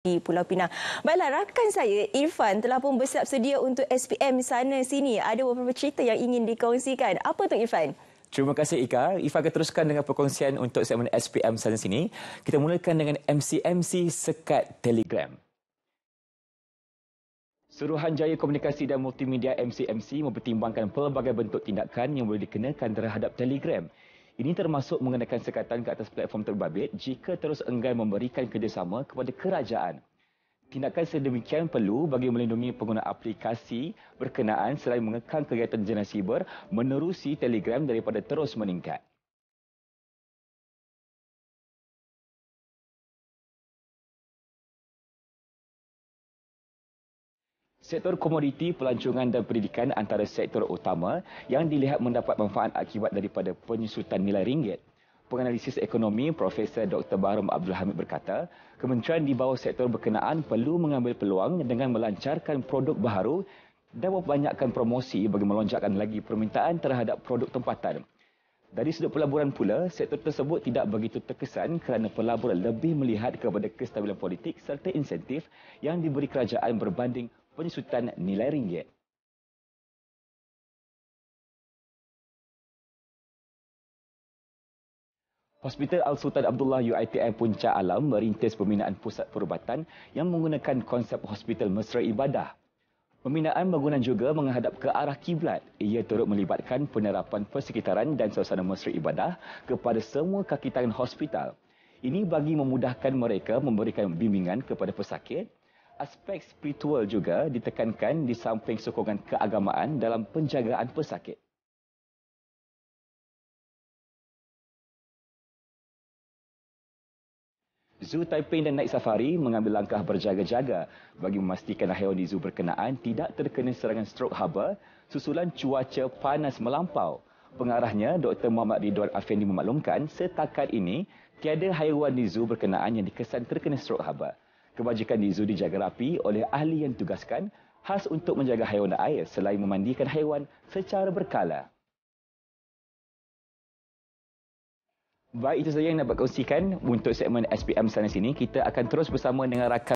di Pulau Pinang. Baiklah, rakan saya Irfan telah pun bersiap sedia untuk SPM sana sini. Ada beberapa cerita yang ingin dikongsikan. Apa tu Irfan? Terima kasih Ika. Ifa akan teruskan dengan perkongsian untuk segmen SPM sana sini. Kita mulakan dengan MCMC Sekat Telegram. Suruhanjaya Komunikasi dan Multimedia MCMC mempertimbangkan pelbagai bentuk tindakan yang boleh dikenakan terhadap Telegram ini termasuk mengenakan sekatan ke atas platform terbabit jika terus enggan memberikan kerjasama kepada kerajaan. Tindakan sedemikian perlu bagi melindungi pengguna aplikasi berkenaan selain mengekang kegiatan jenayah siber menerusi Telegram daripada terus meningkat. Sektor komoditi, pelancongan dan pendidikan antara sektor utama yang dilihat mendapat manfaat akibat daripada penyusutan nilai ringgit. Penganalisis ekonomi Profesor Dr. Baharum Abdul Hamid berkata, kementerian di bawah sektor berkenaan perlu mengambil peluang dengan melancarkan produk baru dan memperbanyakkan promosi bagi melonjakkan lagi permintaan terhadap produk tempatan. Dari sudut pelaburan pula, sektor tersebut tidak begitu terkesan kerana pelabur lebih melihat kepada kestabilan politik serta insentif yang diberi kerajaan berbanding penyusutan nilai ringgit. Hospital Al Sultan Abdullah UiTM Puncak Alam merintis pembinaan pusat perubatan yang menggunakan konsep hospital mesra ibadah. Pembinaan bangunan juga menghadap ke arah kiblat. Ia turut melibatkan penerapan persekitaran dan suasana mesra ibadah kepada semua kaki tangan hospital. Ini bagi memudahkan mereka memberikan bimbingan kepada pesakit, aspek spiritual juga ditekankan di samping sokongan keagamaan dalam penjagaan pesakit. Zoo Taiping dan Night Safari mengambil langkah berjaga-jaga bagi memastikan haiwan di zoo berkenaan tidak terkena serangan strok haba susulan cuaca panas melampau. Pengarahnya, Dr. Muhammad Ridwan Afendi memaklumkan setakat ini tiada haiwan di zoo berkenaan yang dikesan terkena strok haba kebajikan di zoo dijaga rapi oleh ahli yang tugaskan khas untuk menjaga haiwan air selain memandikan haiwan secara berkala. Baik itu saja yang dapat kongsikan untuk segmen SPM sana sini. Kita akan terus bersama dengan rakan